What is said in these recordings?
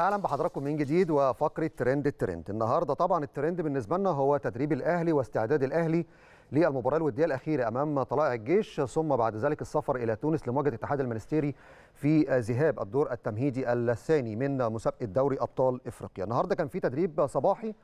اهلا بحضراتكم من جديد وفقره ترند الترند النهارده طبعا الترند بالنسبه لنا هو تدريب الاهلي واستعداد الاهلي للمباراه الوديه الاخيره امام طلائع الجيش ثم بعد ذلك السفر الى تونس لمواجهه الاتحاد المنستيري في ذهاب الدور التمهيدي الثاني من مسابقه دوري ابطال افريقيا النهارده كان في تدريب صباحي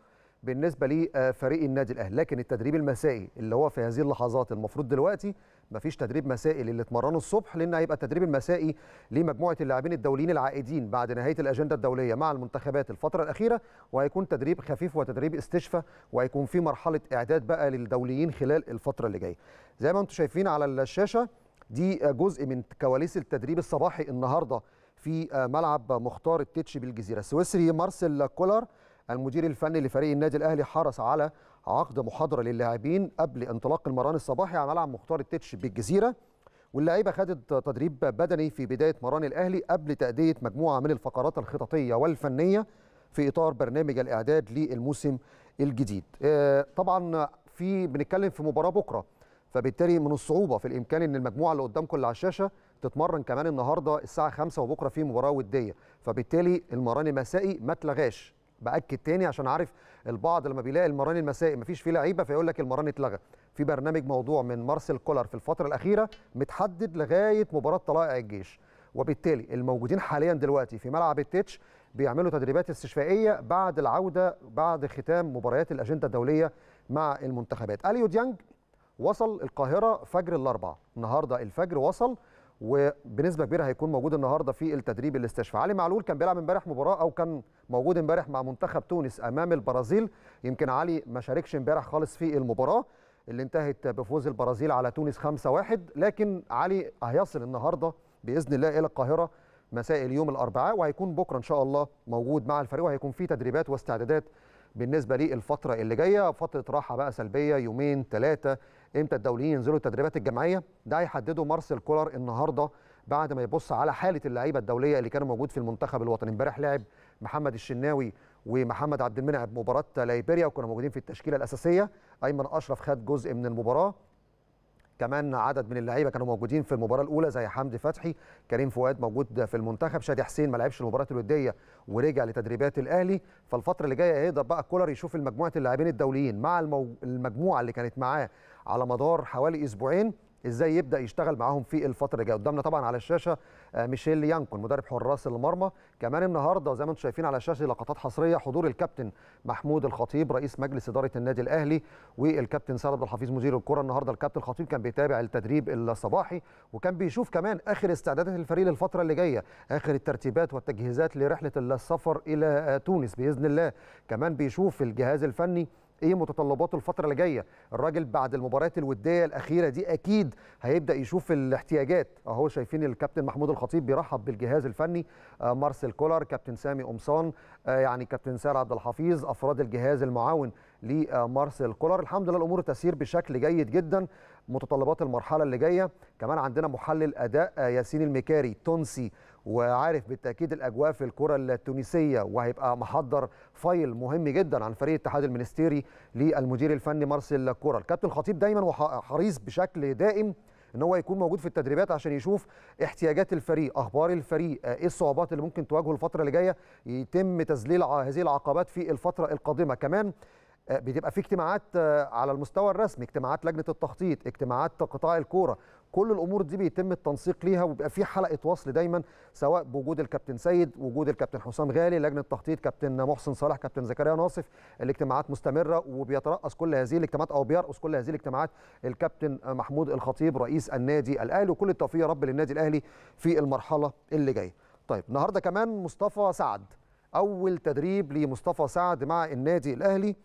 بالنسبه لفريق النادي الاهلي لكن التدريب المسائي اللي هو في هذه اللحظات المفروض دلوقتي مفيش تدريب مسائي للي اتمرنوا الصبح لان هيبقى التدريب المسائي لمجموعه اللاعبين الدوليين العائدين بعد نهايه الاجنده الدوليه مع المنتخبات الفتره الاخيره وهيكون تدريب خفيف وتدريب استشفاء وهيكون في مرحله اعداد بقى للدوليين خلال الفتره اللي جايه زي ما انتم شايفين على الشاشه دي جزء من كواليس التدريب الصباحي النهارده في ملعب مختار التتش بالجزيره السويسري مارسيل كولر المدير الفني لفريق النادي الاهلي حرص على عقد محاضره للاعبين قبل انطلاق المران الصباحي على ملعب مختار التتش بالجزيره واللعيبه خدت تدريب بدني في بدايه مران الاهلي قبل تاديه مجموعه من الفقرات الخططيه والفنيه في اطار برنامج الاعداد للموسم الجديد آه، طبعا في بنتكلم في مباراه بكره فبالتالي من الصعوبه في الامكان ان المجموعه اللي قدامكم اللي على الشاشه تتمرن كمان النهارده الساعه 5 وبكره في مباراه وديه فبالتالي المران المسائي ما اتلغاش باكد تاني عشان عارف البعض لما بيلاقي المران المسائي مفيش فيه لعيبه فيقول لك المران اتلغى في برنامج موضوع من مارسيل كولر في الفتره الاخيره متحدد لغايه مباراه طلائع الجيش وبالتالي الموجودين حاليا دلوقتي في ملعب التتش بيعملوا تدريبات استشفائيه بعد العوده بعد ختام مباريات الاجنده الدوليه مع المنتخبات اليو ديانج وصل القاهره فجر الاربعاء النهارده الفجر وصل وبنسبه كبيره هيكون موجود النهارده في التدريب الاستشفاء علي معلول كان بيلعب امبارح مباراه او كان موجود امبارح مع منتخب تونس امام البرازيل يمكن علي ما شاركش امبارح خالص في المباراه اللي انتهت بفوز البرازيل على تونس 5-1 لكن علي هيصل النهارده باذن الله الى القاهره مساء اليوم الاربعاء وهيكون بكره ان شاء الله موجود مع الفريق وهيكون في تدريبات واستعدادات بالنسبه للفتره اللي جايه فتره راحه بقى سلبيه يومين ثلاثه امتى الدوليين ينزلوا التدريبات الجماعيه ده هيحدده مارسيل كولر النهارده بعد ما يبص على حاله اللعيبه الدوليه اللي كانوا موجود في المنتخب الوطني امبارح لعب محمد الشناوي ومحمد عبد المنعم مباراه ليبيريا وكانوا موجودين في التشكيله الاساسيه ايمن اشرف خد جزء من المباراه كمان عدد من اللعيبه كانوا موجودين في المباراه الاولى زي حمدي فتحي كريم فؤاد موجود في المنتخب شادي حسين ما لعبش المباراه الوديه ورجع لتدريبات الاهلي فالفتره اللي جايه هيقدر بقى كولر يشوف المجموعه اللاعبين الدوليين مع المجموعه اللي كانت معاه على مدار حوالي اسبوعين ازاي يبدا يشتغل معاهم في الفتره الجايه قدامنا طبعا على الشاشه آه، ميشيل يانكون مدرب حراس المرمى كمان النهارده زي ما انتم شايفين على الشاشه لقطات حصريه حضور الكابتن محمود الخطيب رئيس مجلس اداره النادي الاهلي والكابتن سعد عبد الحفيظ مدير الكره النهارده الكابتن الخطيب كان بيتابع التدريب الصباحي وكان بيشوف كمان اخر استعدادات الفريق للفتره اللي جايه اخر الترتيبات والتجهيزات لرحله السفر الى آه، تونس باذن الله كمان بيشوف الجهاز الفني ايه متطلباته الفتره اللي جايه الراجل بعد المباريات الوديه الاخيره دي اكيد هيبدا يشوف الاحتياجات اهو شايفين الكابتن محمود الخطيب بيرحب بالجهاز الفني آه، مارسيل كولر كابتن سامي قمصان آه، يعني كابتن سار عبد الحفيظ افراد الجهاز المعاون لمارسيل كولر الحمد لله الامور تسير بشكل جيد جدا متطلبات المرحله اللي جايه كمان عندنا محلل اداء آه، ياسين المكاري تونسي وعارف بالتاكيد الاجواء في الكره التونسيه وهيبقى محضر فايل مهم جدا عن فريق الاتحاد المنستيري للمدير الفني مارسيل الكره الكابتن الخطيب دايما وحريص بشكل دائم ان هو يكون موجود في التدريبات عشان يشوف احتياجات الفريق اخبار الفريق ايه الصعوبات اللي ممكن تواجهه الفتره اللي جايه يتم تذليل هذه العقبات في الفتره القادمه كمان آه، بتبقى في اجتماعات آه، على المستوى الرسمي اجتماعات لجنه التخطيط اجتماعات قطاع الكوره كل الامور دي بيتم التنسيق ليها وبيبقى في حلقه وصل دايما سواء بوجود الكابتن سيد وجود الكابتن حسام غالي لجنه التخطيط كابتن محسن صالح كابتن زكريا ناصف الاجتماعات مستمره وبيترأس كل هذه الاجتماعات او بيرأس كل هذه الاجتماعات الكابتن محمود الخطيب رئيس النادي الاهلي وكل التوفيق يا رب للنادي الاهلي في المرحله اللي جايه طيب النهارده كمان مصطفى سعد اول تدريب لمصطفى سعد مع النادي الاهلي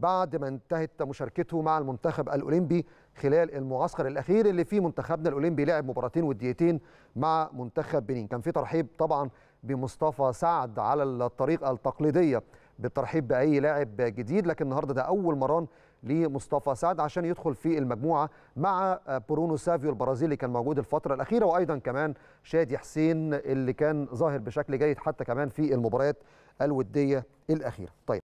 بعد ما انتهت مشاركته مع المنتخب الاولمبي خلال المعسكر الاخير اللي فيه منتخبنا الاولمبي لعب مباراتين وديتين مع منتخب بنين كان في ترحيب طبعا بمصطفى سعد على الطريقه التقليديه بالترحيب باي لاعب جديد لكن النهارده ده اول مران لمصطفى سعد عشان يدخل في المجموعه مع برونو سافيو البرازيلي كان موجود الفتره الاخيره وايضا كمان شادي حسين اللي كان ظاهر بشكل جيد حتى كمان في المباريات الوديه الاخيره طيب